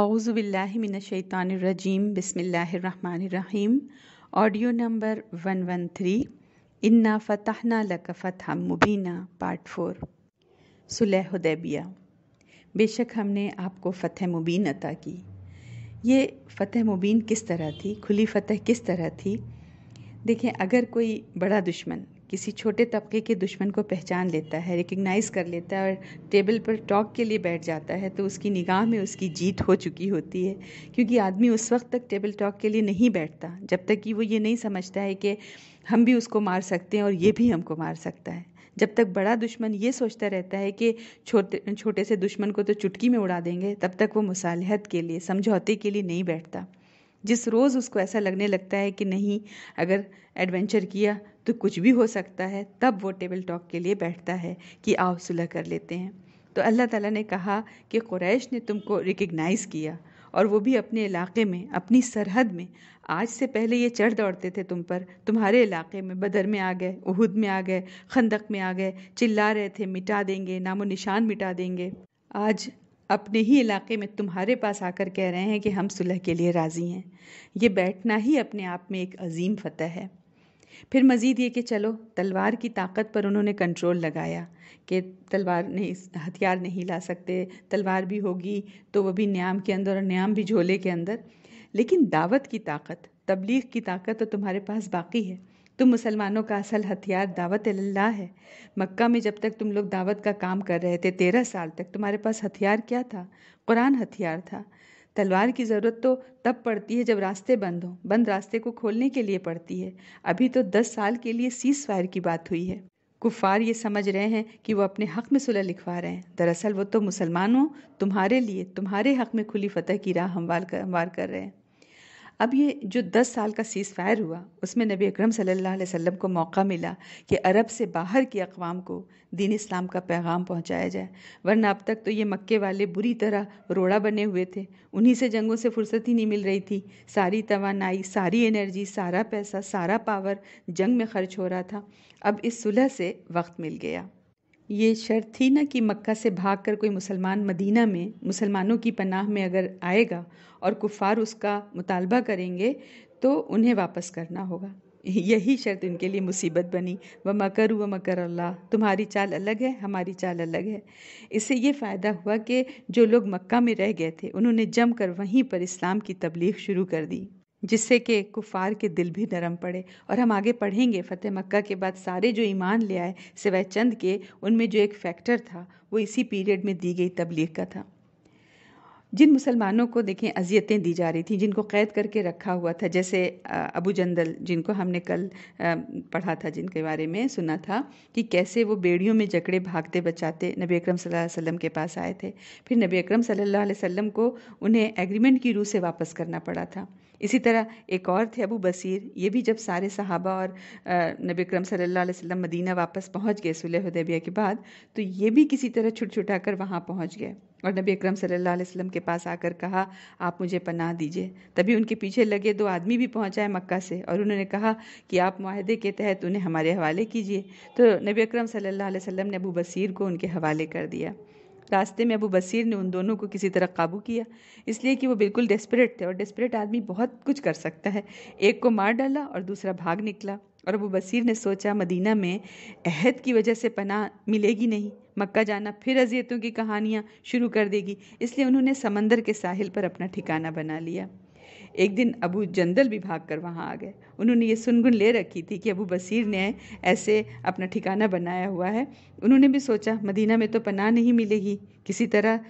अउज़बिल्लिमिनशैतानरजीम बसमीम audio number one one three इन्ना फ़तहना लक फ़तह मुबीना पार्ट फोर सुलह बेशक हमने आपको फ़तह मुबीन अता की ये फ़तह मुबीन किस तरह थी खुली फ़तह किस तरह थी देखें अगर कोई बड़ा दुश्मन किसी छोटे तबके के दुश्मन को पहचान लेता है रिकग्नाइज कर लेता है और टेबल पर टॉक के लिए बैठ जाता है तो उसकी निगाह में उसकी जीत हो चुकी होती है क्योंकि आदमी उस वक्त तक टेबल टॉक के लिए नहीं बैठता जब तक कि वो ये नहीं समझता है कि हम भी उसको मार सकते हैं और ये भी हमको मार सकता है जब तक बड़ा दुश्मन ये सोचता रहता है कि छोटे छोटे से दुश्मन को तो चुटकी में उड़ा देंगे तब तक वो मुसालहत के लिए समझौते के लिए नहीं बैठता जिस रोज़ उसको ऐसा लगने लगता है कि नहीं अगर एडवेंचर किया तो कुछ भी हो सकता है तब वो टेबल टॉक के लिए बैठता है कि आओ सुलह कर लेते हैं तो अल्लाह ताला ने कहा कि कुरैश ने तुमको रिकग्नाइज़ किया और वो भी अपने इलाके में अपनी सरहद में आज से पहले ये चढ़ दौड़ते थे तुम पर तुम्हारे इलाके में बदर में आ गए उहद में आ गए खंदक में आ गए चिल्ला रहे थे मिटा देंगे नामो निशान मिटा देंगे आज अपने ही इलाके में तुम्हारे पास आकर कह रहे हैं कि हम सुलह के लिए राज़ी हैं ये बैठना ही अपने आप में एक अजीम फतह है फिर मज़ीद ये कि चलो तलवार की ताकत पर उन्होंने कंट्रोल लगाया कि तलवार नहीं हथियार नहीं ला सकते तलवार भी होगी तो वह भी न्याम के अंदर और न्याम भी झोले के अंदर लेकिन दावत की ताकत तबलीग की ताकत तो तुम्हारे पास बाकी है तुम मुसलमानों का असल हथियार दावत अल्लाह है मक्का में जब तक तुम लोग दावत का काम कर रहे थे तेरह साल तक तुम्हारे पास हथियार क्या था कुरान हथियार था तलवार की ज़रूरत तो तब पड़ती है जब रास्ते बंद हों बंद रास्ते को खोलने के लिए पड़ती है अभी तो दस साल के लिए सीज फायर की बात हुई है कुफार ये समझ रहे हैं कि वो अपने हक में सुलह लिखवा रहे हैं दरअसल वो तो मुसलमानों तुम्हारे लिए तुम्हारे हक में खुली फतह की राह हमवार कर, हमवार कर रहे हैं अब ये जो दस साल का सीज़ फायर हुआ उसमें नबी अकरम सल्लल्लाहु अलैहि वसल्लम को मौका मिला कि अरब से बाहर की अकवाम को दीन इस्लाम का पैगाम पहुंचाया जाए वरना अब तक तो ये मक्के वाले बुरी तरह रोड़ा बने हुए थे उन्हीं से जंगों से फुर्सत ही नहीं मिल रही थी सारी तोानाई सारी एनर्जी सारा पैसा सारा पावर जंग में खर्च हो रहा था अब इस सुलह से वक्त मिल गया ये शर्त थी ना कि मक्का से भागकर कोई मुसलमान मदीना में मुसलमानों की पनाह में अगर आएगा और कुफ़ार उसका मुतालबा करेंगे तो उन्हें वापस करना होगा यही शर्त उनके लिए मुसीबत बनी व मकर व मकर अल्लाह तुम्हारी चाल अलग है हमारी चाल अलग है इससे ये फ़ायदा हुआ कि जो लोग मक्का में रह गए थे उन्होंने जम कर वहीं पर इस्लाम की तबलीग शुरू कर दी जिससे कि कुफार के दिल भी नरम पड़े और हम आगे पढ़ेंगे फ़तेह मक्का के बाद सारे जो ईमान ले आए सिवाय चंद के उनमें जो एक फैक्टर था वो इसी पीरियड में दी गई तबलीग का था जिन मुसलमानों को देखें अजियतें दी जा रही थी जिनको क़ैद करके रखा हुआ था जैसे अबू जंदल जिनको हमने कल पढ़ा था जिनके बारे में सुना था कि कैसे वो बेड़ियों में जकड़े भागते बचाते नबी अकरम सल्लल्लाहु अलैहि वसल्लम के पास आए थे फिर नबी अकरम सल्लल्लाहु अलैहि वसल्लम को उन्हें एग्रीमेंट की रूह से वापस करना पड़ा था इसी तरह एक और थे अबू बसीर ये भी जब सारे सहाबा और नबी करम सल्लल्लाहु अलैहि वसल्लम मदीना वापस पहुंच गए सुलह के बाद तो ये भी किसी तरह छुट छुटा कर वहाँ पहुँच गए और नबी अकरम सल्लल्लाहु अलैहि वसल्लम के पास आकर कहा आप मुझे पनाह दीजिए तभी उनके पीछे लगे दो आदमी भी पहुँचाए मक्का से और उन्होंने कहा कि आप माहदे के तहत उन्हें हमारे हवाले कीजिए तो नबी अकरम सल्लल्लाहु अलैहि वसल्लम ने अबू बसीर को उनके हवाले कर दिया रास्ते में अबू बसीर ने उन दोनों को किसी तरह काबू किया इसलिए कि वो बिल्कुल डेस्परेट थे और डेस्परेट आदमी बहुत कुछ कर सकता है एक को मार डाला और दूसरा भाग निकला और अबू बसीर ने सोचा मदीना में अहद की वजह से पनाह मिलेगी नहीं मक्का जाना फिर अजियतों की कहानियाँ शुरू कर देगी इसलिए उन्होंने समंदर के साहिल पर अपना ठिकाना बना लिया एक दिन अबू जंदल भी भाग कर वहाँ आ गए उन्होंने ये सुनगुन ले रखी थी कि अबू बसीर ने ऐसे अपना ठिकाना बनाया हुआ है उन्होंने भी सोचा मदीना में तो पनाह नहीं मिलेगी किसी तरह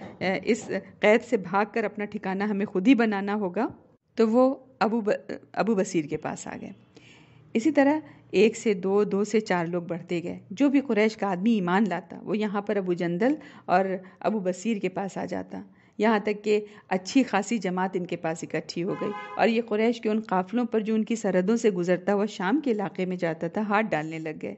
इस कैद से भाग कर अपना ठिकाना हमें खुद ही बनाना होगा तो वो अबू ब, अबू बसीर के पास आ गए इसी तरह एक से दो दो से चार लोग बढ़ते गए जो भी कुरैश का आदमी ईमान लाता वो यहाँ पर अबू जंदल और अबू बसीर के पास आ जाता यहाँ तक कि अच्छी खासी जमात इनके पास इकट्ठी हो गई और ये कुरैश के उन काफ़िलों पर जो उनकी सरहदों से गुजरता हुआ शाम के इलाके में जाता था हाथ डालने लग गए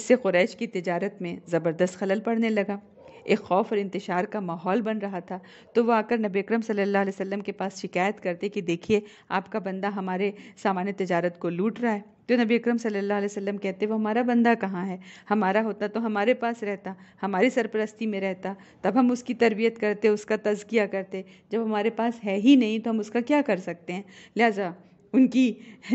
इससे कुरैश की तजारत में ज़बरदस्त खलल पड़ने लगा एक खौफ और इंतशार का माहौल बन रहा था तो वह आकर नबी अक्रम सल्लल्लाहु अलैहि वसल्लम के पास शिकायत करते कि देखिए आपका बंदा हमारे सामान्य तजारत को लूट रहा है तो नबी अकरम सल्लल्लाहु अलैहि वसल्लम कहते वो हमारा बंदा कहाँ है हमारा होता तो हमारे पास रहता हमारी सरपरस्ती में रहता तब हम उसकी तरबियत करते उसका तजकिया करते जब हमारे पास है ही नहीं तो हम उसका क्या कर सकते हैं लिहाजा उनकी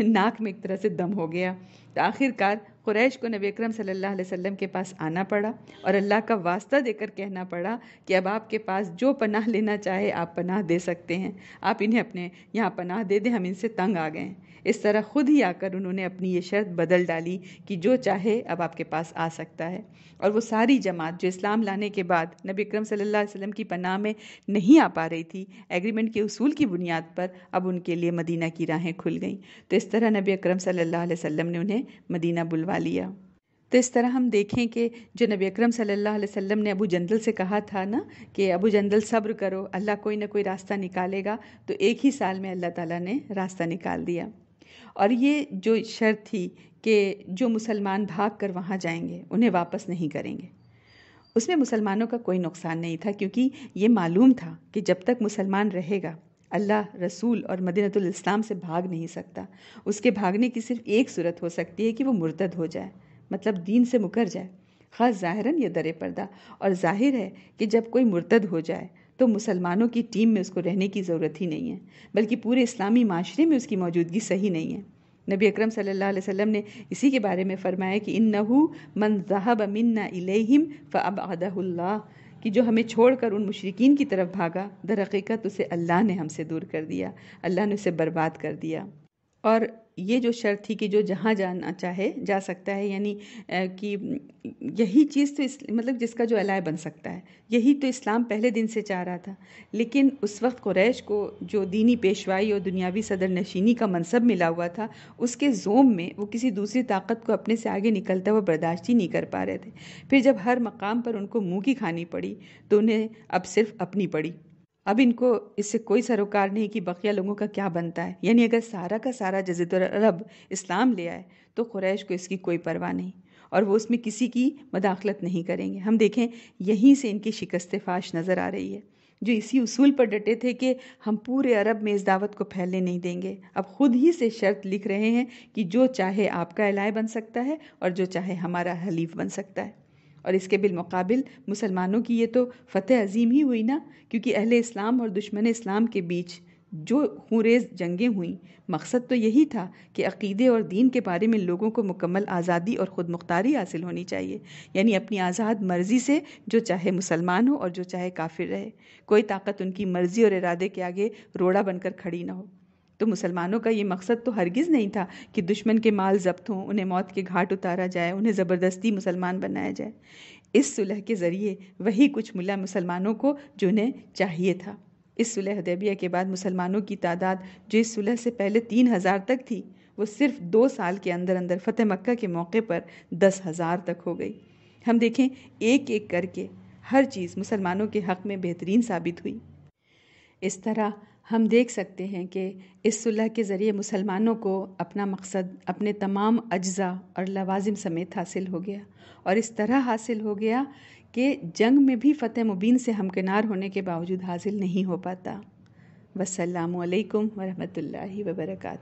नाक में एक तरह से दम हो गया तो आखिरकार कुरैश को नबी अक्रम सल्लल्लाहु अलैहि वसल्लम के पास आना पड़ा और अल्लाह का वास्ता देकर कहना पड़ा कि अब आपके पास जो पनाह लेना चाहे आप पनाह दे सकते हैं आप इन्हें अपने यहाँ पनाह दे दें हम इनसे तंग आ गए हैं इस तरह खुद ही आकर उन्होंने अपनी ये शर्त बदल डाली कि जो चाहे अब आपके पास आ सकता है और वो सारी जमात जो इस्लाम लाने के बाद नबी अक्रम सल्लल्लाहु अलैहि वसल्लम की पनाह में नहीं आ पा रही थी एग्रीमेंट के उसूल की बुनियाद पर अब उनके लिए मदीना की राहें खुल गईं तो इस तरह नबी अक्रम सल्लल्लाहु अलैहि वसल्लम ने उन्हें मदीना बुलवा लिया तो इस तरह हम देखें कि जो नबी अक्रम सल्लल्लाहु अलैहि वसल्लम ने अबू जंदल से कहा था ना कि अबू जंदल सब्र करो अल्लाह कोई ना कोई रास्ता निकालेगा तो एक ही साल में अल्लाह ताला ने रास्ता निकाल दिया और ये जो शर्त थी कि जो मुसलमान भाग कर वहाँ जाएंगे उन्हें वापस नहीं करेंगे उसमें मुसलमानों का कोई नुकसान नहीं था क्योंकि ये मालूम था कि जब तक मुसलमान रहेगा अल्लाह रसूल और मदीनतुल इस्लाम से भाग नहीं सकता उसके भागने की सिर्फ एक सूरत हो सकती है कि वो मुर्तद हो जाए मतलब दीन से मुकर जाए खास ज़ाहिरन या दर पर्दा और जाहिर है कि जब कोई मुर्तद हो जाए तो मुसलमानों की टीम में उसको रहने की ज़रूरत ही नहीं है बल्कि पूरे इस्लामी माशरे में उसकी मौजूदगी सही नहीं है नबी अकरम सल्लल्लाहु अलैहि वसल्लम ने इसी के बारे में फरमाया कि इन्नहु मन जहब मिन्ना इलेहिम फ़अबल्ला कि जो हमें छोड़कर उन मुशरकिन की तरफ भागा दरक़ीक़त उसे अल्लाह ने हमसे दूर कर दिया अल्लाह ने उसे बर्बाद कर दिया और ये जो शर्त थी कि जो जहाँ जाना चाहे जा सकता है यानी कि यही चीज़ तो इस मतलब जिसका जो अलाय बन सकता है यही तो इस्लाम पहले दिन से चाह रहा था लेकिन उस वक्त कुरैश को जो दीनी पेशवाई और दुनियावी सदर नशीनी का मनसब मिला हुआ था उसके जोम में वो किसी दूसरी ताकत को अपने से आगे निकलता हुआ बर्दाश्त ही नहीं कर पा रहे थे फिर जब हर मकाम पर उनको मुँह की खानी पड़ी तो उन्हें अब सिर्फ अपनी पड़ी अब इनको इससे कोई सरोकार नहीं कि बकिया लोगों का क्या बनता है यानी अगर सारा का सारा अरब इस्लाम ले आए तो क्रैश को इसकी कोई परवाह नहीं और वो उसमें किसी की मदाखलत नहीं करेंगे हम देखें यहीं से इनकी शिकस्त फाश नज़र आ रही है जो इसी उसूल पर डटे थे कि हम पूरे अरब में इस दावत को फैलने नहीं देंगे अब खुद ही से शर्त लिख रहे हैं कि जो चाहे आपका एलाय बन सकता है और जो चाहे हमारा हलीफ बन सकता है और इसके बिलमकाबिल मुसलमानों की ये तो फ़तेह अजीम ही हुई ना क्योंकि अहले इस्लाम और दुश्मन इस्लाम के बीच जो खूरेज जंगें हुईं मकसद तो यही था कि अकीदे और दीन के बारे में लोगों को मुकम्मल आज़ादी और ख़ुद मुख्तारी हासिल होनी चाहिए यानी अपनी आज़ाद मर्ज़ी से जो चाहे मुसलमान हो और जो चाहे काफिर रहे कोई ताकत उनकी मर्ज़ी और इरादे के आगे रोड़ा बनकर खड़ी ना हो तो मुसलमानों का ये मकसद तो हरगिज़ नहीं था कि दुश्मन के माल जब्त हों उन्हें मौत के घाट उतारा जाए उन्हें ज़बरदस्ती मुसलमान बनाया जाए इस सुलह के ज़रिए वही कुछ मिला मुसलमानों को जो उन्हें चाहिए था इस सुलह हदेबिया के बाद मुसलमानों की तादाद जो इस सुलह से पहले तीन हज़ार तक थी वो सिर्फ दो साल के अंदर अंदर फ़तेह मक्का के मौके पर दस हज़ार तक हो गई हम देखें एक एक करके हर चीज़ मुसलमानों के हक़ में बेहतरीन साबित हुई इस तरह हम देख सकते हैं कि इस सुलह के ज़रिए मुसलमानों को अपना मकसद अपने तमाम अज्जा और लवाजिम समेत हासिल हो गया और इस तरह हासिल हो गया कि जंग में भी फ़तेह मुबीन से हमकिनार होने के बावजूद हासिल नहीं हो पाता वसलम वरहमल वर्क